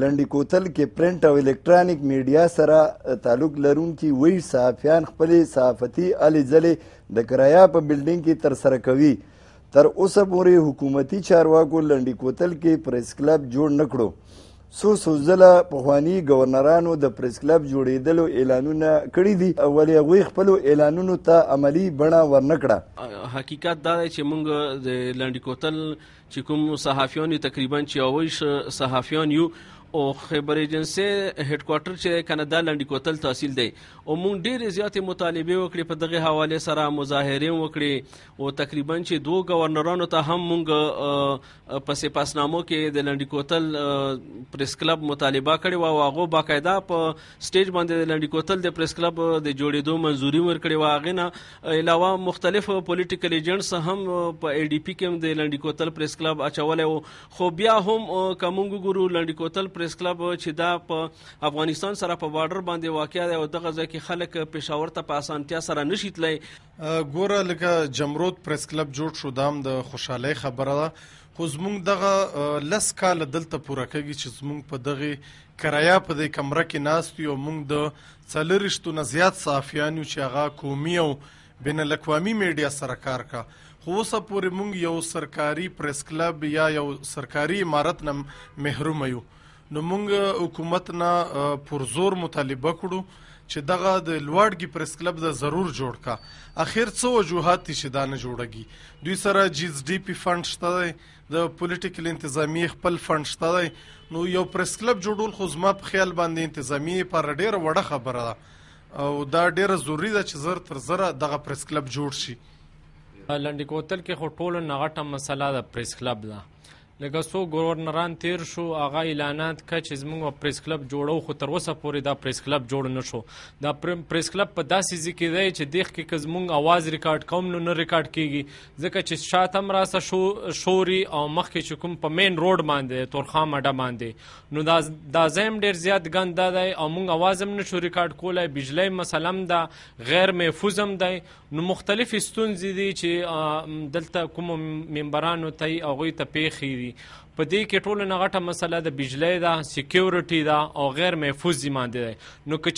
لنډی کوتل کې پرنٹ او الکترونیک میډیا سره تعلق لرونکي وی صحافیان خپل صحافتي علي ځلې د کرایا په بلډینګ کې تر سره کوي تر اوسه پورې حکومتي چارواکو لنډی کوتل کې پریس کلب جوړ نکړو سو سو ځله پخوانی گورنرانو د پریس کلب جوړیدلو اعلانونه کړي دي ولې هغوی خپلو اعلانونو ته عملی بڼه ورنکړه حقیقت دا دی چې موږ د لنډی کوتل چې کوم صحافیان تقریبا چې اوویش صحافیان یو او خیبر ایجنسی هډ کوارټر چې کنه د لنډی کوتل تحصیل دی او مونږ ډیر زیات مطالبه وکړې په دغه حواله سره مظاهره وکړې او تقریبا چې دوه گورنرانو ته هم مونږ پسې پاسنامو کې د لنډی کوتل پریس کلب مطالبه کړې و او هغه باقاعده په سټیج باندې د لنډی کوتل د پریس کلب د جوړېدو منځوري ورکړې و هغه نه علاوه مختلف پولیټیکل ایجنټس هم په ای ډی پی کې هم د لنډی کوتل پریس کلب اچولې خو بیا هم کومګ ګورو لنډی کوتل پریس کلب چې دا په افغانستان سره په بارډر باندې واقع دی او دغه ځکه خلک پېښور ته په اسانتیا سره نشي تللی ګوره لکه جمرود پریس کلب جوړ شو دام د خوشحالي خبره ده خو زمونږ دغه لس کال دلته پوره کوي چې زمونږ په دغه کرایه په دې کمره کې ناست یو مونږ د څلورشتو نه زیات صحافیان چې هغه قومي او بین الاقوامي میډیا سره کار کا خو اوس پورې مونږ یو سرکاري پریس کلب یا یو سرکاري امارت نه محروم یو نو موږ حکومت نه پرزور مطالبه کړو چې دغه د لوړګي پریس کلب د ضرور جوړ کا اخر څه وجوهات چې دا نه جوړږي دوی سره جیز ډی پی فند شته د پولیټیکل انتظامی خپل فند شته نو یو پریس کلب جوړول خو زما په خیال باندې انتظامی پر ډیر وړه خبره ده او دا ډیره ضروری ده چې زر تر زر دغه پریس کلب جوړ شي لنډی کوتل کې خو ټولو نغټه مسله د پریس کلب ده لکه څو گورنران تیر شو هغه اعلانات ک چې زموږ پریس کلب جوړو خو تر اوسه پورې دا پریس کلب جوړ نه شو دا پریس کلب په داسې ځکه دی چې دیخ کې که زموږ आवाज ریکارډ کوم نو نه ریکارډ کیږي ځکه چې شاتم راسه شو شوري او مخ کې چې کوم په مین روډ باندې تورخام اډه باندې نو دا دا زم ډیر زیات ګند دی او موږ आवाज هم نه شو ریکارډ کولای بجلی مسلم دا غیر محفوظ هم دی نو مختلف ستونزې دي چې دلته کوم ممبرانو ته او غوي ته پیخي دي وي په دې کې ټولو نه غټه مسله د بجلی ده سکیورټي ده او غیر محفوظ ضمانت ده نو که